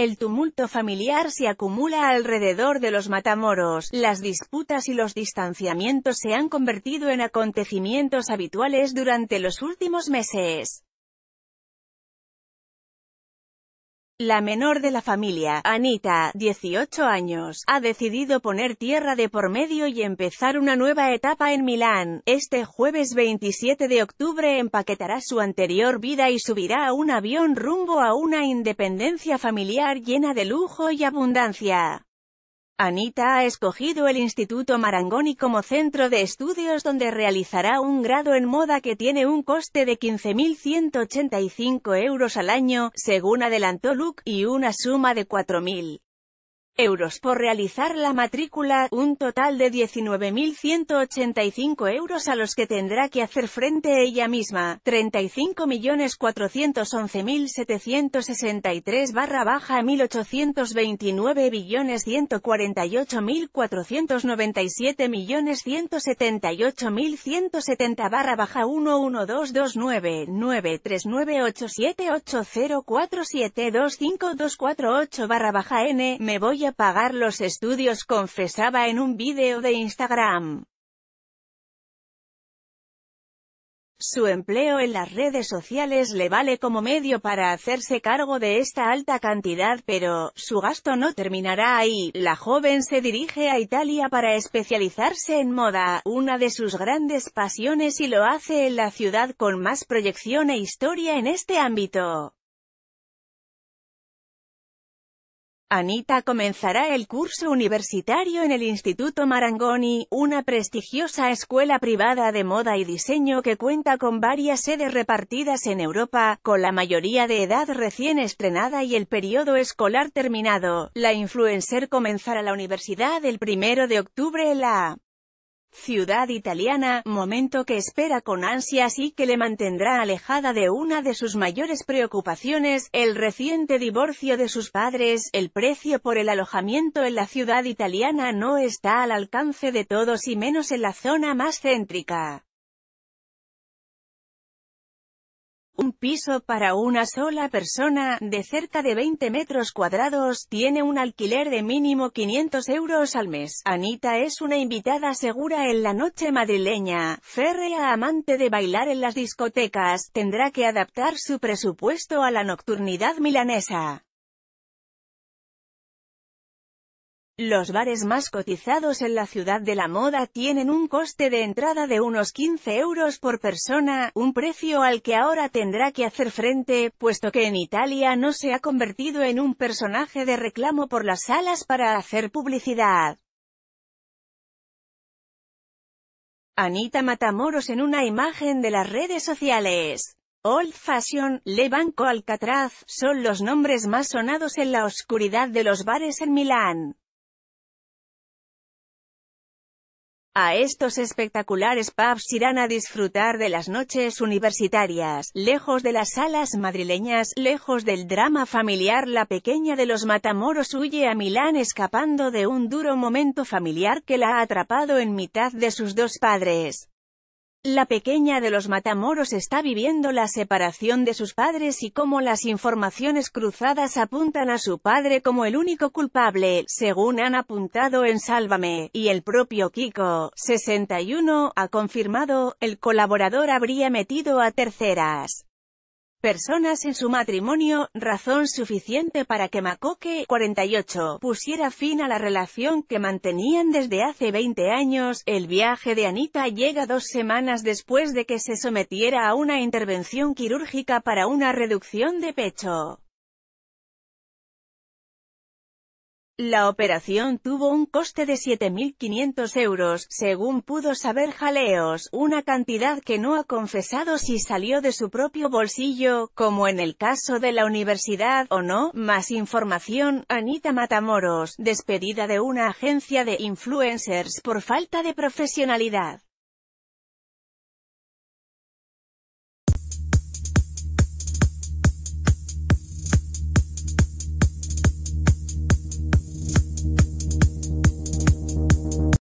El tumulto familiar se acumula alrededor de los matamoros, las disputas y los distanciamientos se han convertido en acontecimientos habituales durante los últimos meses. La menor de la familia, Anita, 18 años, ha decidido poner tierra de por medio y empezar una nueva etapa en Milán. Este jueves 27 de octubre empaquetará su anterior vida y subirá a un avión rumbo a una independencia familiar llena de lujo y abundancia. Anita ha escogido el Instituto Marangoni como centro de estudios donde realizará un grado en moda que tiene un coste de 15.185 euros al año, según adelantó Luke, y una suma de 4.000 euros por realizar la matrícula, un total de 19.185 euros a los que tendrá que hacer frente ella misma, 35.411.763 barra baja 1.829.148.497.178.170 barra baja 1122993987804725248 barra baja N, me voy pagar los estudios confesaba en un vídeo de Instagram. Su empleo en las redes sociales le vale como medio para hacerse cargo de esta alta cantidad pero, su gasto no terminará ahí. La joven se dirige a Italia para especializarse en moda, una de sus grandes pasiones y lo hace en la ciudad con más proyección e historia en este ámbito. Anita comenzará el curso universitario en el Instituto Marangoni, una prestigiosa escuela privada de moda y diseño que cuenta con varias sedes repartidas en Europa, con la mayoría de edad recién estrenada y el periodo escolar terminado. La influencer comenzará la universidad el primero de octubre en la ciudad italiana, momento que espera con ansias y que le mantendrá alejada de una de sus mayores preocupaciones, el reciente divorcio de sus padres, el precio por el alojamiento en la ciudad italiana no está al alcance de todos y menos en la zona más céntrica. Un piso para una sola persona, de cerca de 20 metros cuadrados, tiene un alquiler de mínimo 500 euros al mes. Anita es una invitada segura en la noche madrileña, férrea amante de bailar en las discotecas, tendrá que adaptar su presupuesto a la nocturnidad milanesa. Los bares más cotizados en la ciudad de la moda tienen un coste de entrada de unos 15 euros por persona, un precio al que ahora tendrá que hacer frente, puesto que en Italia no se ha convertido en un personaje de reclamo por las salas para hacer publicidad. Anita Matamoros en una imagen de las redes sociales. Old Fashion, Le Banco Alcatraz, son los nombres más sonados en la oscuridad de los bares en Milán. A estos espectaculares pubs irán a disfrutar de las noches universitarias, lejos de las salas madrileñas, lejos del drama familiar. La pequeña de los Matamoros huye a Milán escapando de un duro momento familiar que la ha atrapado en mitad de sus dos padres. La pequeña de los Matamoros está viviendo la separación de sus padres y cómo las informaciones cruzadas apuntan a su padre como el único culpable, según han apuntado en Sálvame, y el propio Kiko, 61, ha confirmado, el colaborador habría metido a terceras personas en su matrimonio, razón suficiente para que Makoke, 48, pusiera fin a la relación que mantenían desde hace 20 años. El viaje de Anita llega dos semanas después de que se sometiera a una intervención quirúrgica para una reducción de pecho. La operación tuvo un coste de 7.500 euros, según pudo saber Jaleos, una cantidad que no ha confesado si salió de su propio bolsillo, como en el caso de la universidad, o no. Más información, Anita Matamoros, despedida de una agencia de influencers por falta de profesionalidad.